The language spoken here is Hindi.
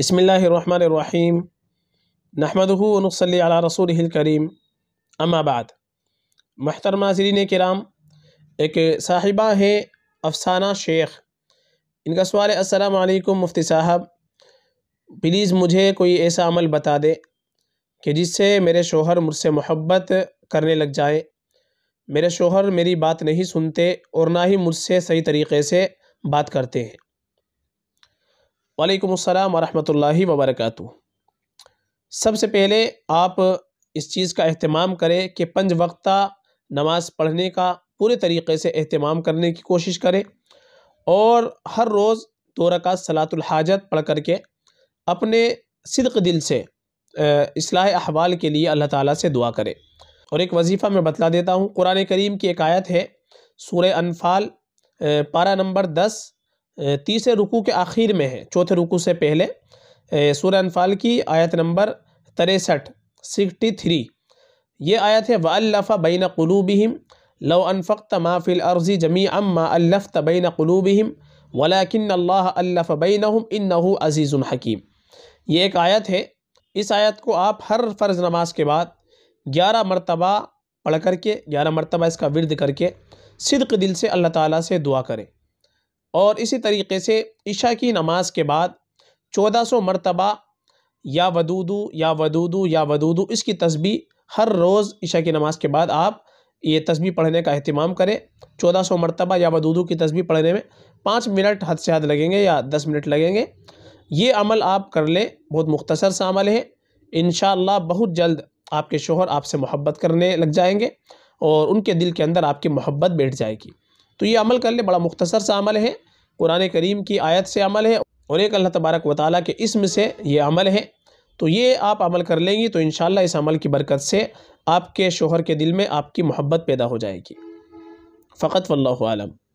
बसमीम नहमदनसली रसूल करीम अम्माबाद महतरमा नाजरीन कराम एक साहिबा हैं अफसाना शेख इनका सवाल है असलकुम मुफ्ती साहब प्लीज़ मुझे कोई ऐसा अमल बता दे कि जिससे मेरे शोहर मुझसे मोहब्बत करने लग जाए मेरे शोहर मेरी बात नहीं सुनते और ना ही मुझसे सही तरीके से बात करते हैं वालेकुम अस्सलाम वरहमतुल्लाहि वबरकatuह सबसे पहले आप इस चीज़ का अहतमाम करें कि पंज वक्ता नमाज़ पढ़ने का पूरे तरीक़े से अहतमाम करने की कोशिश करें और हर रोज़ दो रकात सलातुल हाजत पढ़ कर के अपने सिदक दिल से असलाह अहवाल के लिए अल्लाह ताला से दुआ करें और एक वजीफ़ा मैं बतला देता हूँ कुरान करीम की एक आयत है सूर्य अनफाल पारा नंबर दस तीसरे रुकू के आखिर में है चौथे रुकू से पहले सूर अनफाल की आयत नंबर तिरसठ सिक्सटी थ्री ये आयत है वल्लफ़ा बैन कलूबहम लव अनफ़त माफिल अर्ज़ी जमी अम्मा अल्लफ़ तबैन कलूबहम वलाकिन अल्लाह अल्लफ़ बैन इन अज़ीज़ुल हकीम ये एक आयत है इस आयत को आप हर फ़र्ज़ नमाज के बाद ग्यारह मरतबा पढ़ करके ग्यारह मरतबा इसका विरद करके सिद्क दिल से अल्लाह ताला से दुआ करें और इसी तरीके से इशा की नमाज के बाद चौदह सौ मरतबा या वदूदू या वदूदू या वदूदू इसकी तस्बी हर रोज़ इशा की नमाज के बाद आप ये तस्बी पढ़ने का अहतमाम करें चौदह सौ मरतबा या वदूदू की तस्बी पढ़ने में पाँच मिनट हद से हद लगेंगे या दस मिनट लगेंगे ये अमल आप कर लें बहुत मुख्तसर सा अमल है इन बहुत जल्द आपके शोहर आपसे मोहब्बत करने लग जाएंगे और उनके दिल के अंदर आपकी मोहब्बत बैठ जाएगी तो ये अमल कर ले बड़ा मुख्तसर सा अमल है कुरान करीम की आयत से अमल है और एक अल्लाह तबारक व ताली के इसम से ये अमल है तो ये आप अमल कर लेंगी तो इन इस अमल की बरकत से आपके शोहर के दिल में आपकी मोहब्बत पैदा हो जाएगी फ़कत वल्लम